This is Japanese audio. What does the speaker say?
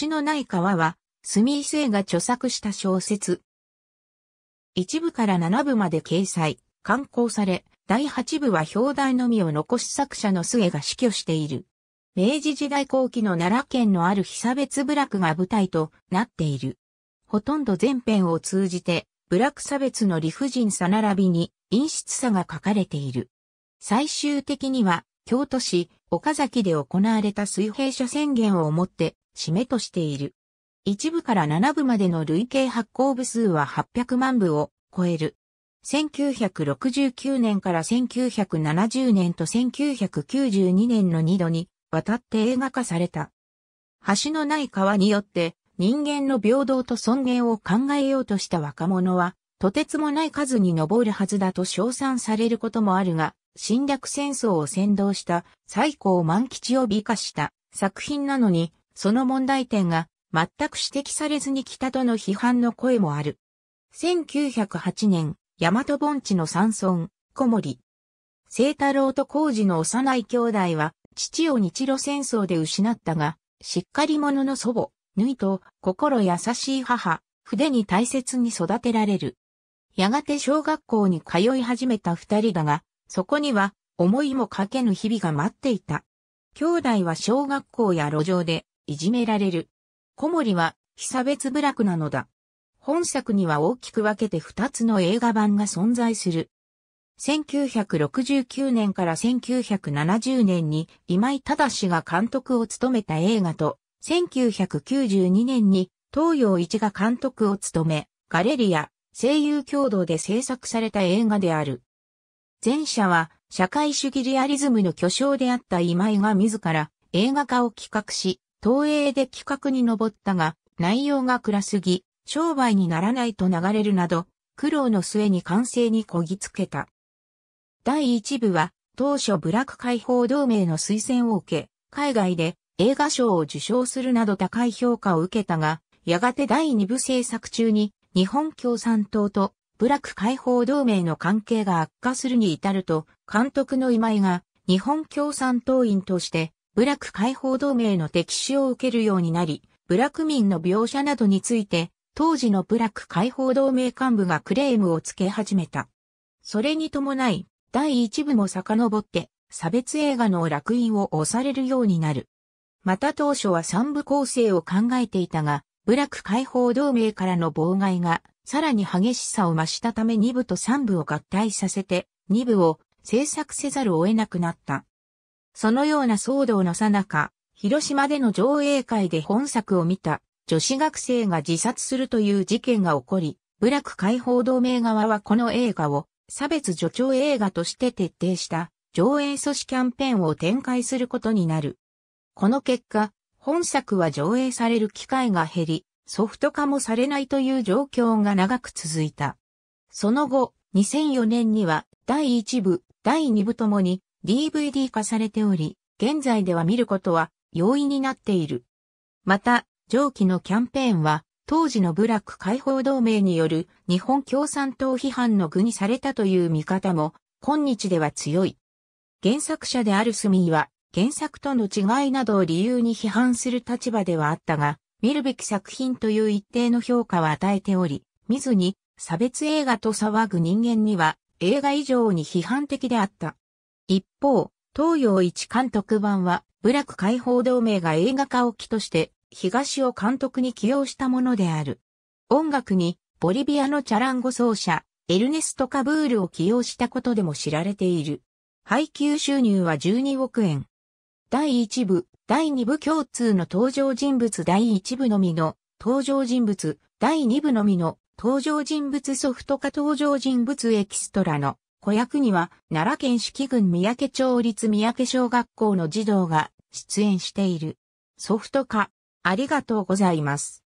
橋のない川は、住井生が著作した小説。一部から七部まで掲載、刊行され、第八部は表題のみを残し作者の末が死去している。明治時代後期の奈良県のある被差別部落が舞台となっている。ほとんど全編を通じて、部落差別の理不尽さ並びに陰湿さが書かれている。最終的には、京都市岡崎で行われた水平社宣言をもって締めとしている。一部から7部までの累計発行部数は800万部を超える。1969年から1970年と1992年の2度にわたって映画化された。橋のない川によって人間の平等と尊厳を考えようとした若者は、とてつもない数に上るはずだと称賛されることもあるが、侵略戦争を先導した最高万吉を美化した作品なのに、その問題点が全く指摘されずに来たとの批判の声もある。1908年、大和盆地の山村、小森。聖太郎と工事の幼い兄弟は、父を日露戦争で失ったが、しっかり者の祖母、ぬいと心優しい母、筆に大切に育てられる。やがて小学校に通い始めた二人だが、そこには思いもかけぬ日々が待っていた。兄弟は小学校や路上でいじめられる。小森は、被差別部落なのだ。本作には大きく分けて2つの映画版が存在する。1969年から1970年に今井正が監督を務めた映画と、1992年に東洋一が監督を務め、ガレリア、声優共同で制作された映画である。前者は社会主義リアリズムの巨匠であった今井が自ら映画化を企画し、東映で企画に上ったが、内容が暗すぎ、商売にならないと流れるなど、苦労の末に完成にこぎつけた。第1部は、当初ブラック解放同盟の推薦を受け、海外で映画賞を受賞するなど高い評価を受けたが、やがて第2部制作中に、日本共産党とブラック解放同盟の関係が悪化するに至ると、監督の今井が日本共産党員として部落解放同盟の敵視を受けるようになり、部落民の描写などについて、当時の部落解放同盟幹部がクレームをつけ始めた。それに伴い、第一部も遡って、差別映画の落印を押されるようになる。また当初は三部構成を考えていたが、部落解放同盟からの妨害が、さらに激しさを増したため二部と三部を合体させて、二部を制作せざるを得なくなった。そのような騒動のさなか、広島での上映会で本作を見た女子学生が自殺するという事件が起こり、部落解放同盟側はこの映画を差別助長映画として徹底した上映阻止キャンペーンを展開することになる。この結果、本作は上映される機会が減り、ソフト化もされないという状況が長く続いた。その後、2004年には第1部第2部ともに DVD 化されており、現在では見ることは容易になっている。また、上記のキャンペーンは、当時の部落解放同盟による日本共産党批判の具にされたという見方も、今日では強い。原作者であるスミーは、原作との違いなどを理由に批判する立場ではあったが、見るべき作品という一定の評価は与えており、見ずに差別映画と騒ぐ人間には映画以上に批判的であった。一方、東洋一監督版は、部落解放同盟が映画化を機として、東を監督に起用したものである。音楽に、ボリビアのチャランゴ奏者、エルネスト・カブールを起用したことでも知られている。配給収入は12億円。第1部、第2部共通の登場人物第1部のみの登場人物、第2部のみの登場人物ソフト化登場人物エキストラの子役には奈良県四季郡三宅町立三宅小学校の児童が出演している。ソフト化、ありがとうございます。